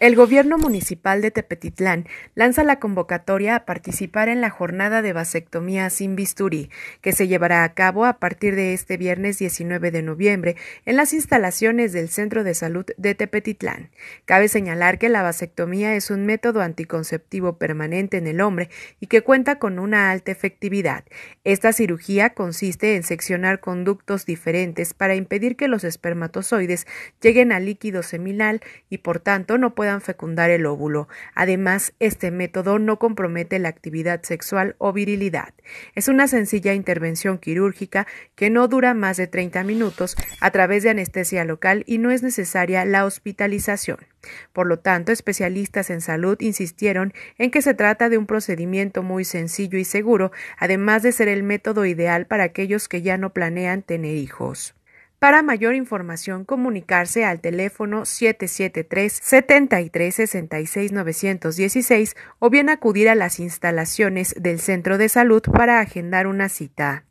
El gobierno municipal de Tepetitlán lanza la convocatoria a participar en la jornada de vasectomía sin bisturí, que se llevará a cabo a partir de este viernes 19 de noviembre en las instalaciones del Centro de Salud de Tepetitlán. Cabe señalar que la vasectomía es un método anticonceptivo permanente en el hombre y que cuenta con una alta efectividad. Esta cirugía consiste en seccionar conductos diferentes para impedir que los espermatozoides lleguen al líquido seminal y por tanto no puedan fecundar el óvulo. Además, este método no compromete la actividad sexual o virilidad. Es una sencilla intervención quirúrgica que no dura más de 30 minutos a través de anestesia local y no es necesaria la hospitalización. Por lo tanto, especialistas en salud insistieron en que se trata de un procedimiento muy sencillo y seguro, además de ser el método ideal para aquellos que ya no planean tener hijos. Para mayor información, comunicarse al teléfono 773-7366-916 o bien acudir a las instalaciones del Centro de Salud para agendar una cita.